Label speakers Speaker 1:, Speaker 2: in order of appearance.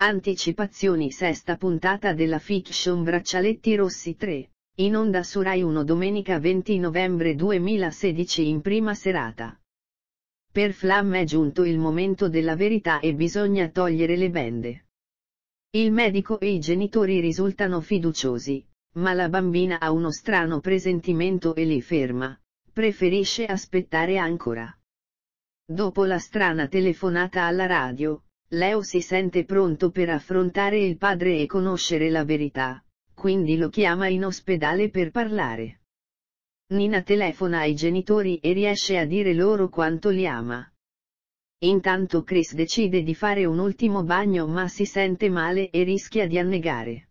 Speaker 1: Anticipazioni Sesta puntata della fiction Braccialetti Rossi 3, in onda su Rai 1 domenica 20 novembre 2016 in prima serata. Per Flam è giunto il momento della verità e bisogna togliere le bende. Il medico e i genitori risultano fiduciosi, ma la bambina ha uno strano presentimento e li ferma, preferisce aspettare ancora. Dopo la strana telefonata alla radio, Leo si sente pronto per affrontare il padre e conoscere la verità, quindi lo chiama in ospedale per parlare. Nina telefona ai genitori e riesce a dire loro quanto li ama. Intanto Chris decide di fare un ultimo bagno ma si sente male e rischia di annegare.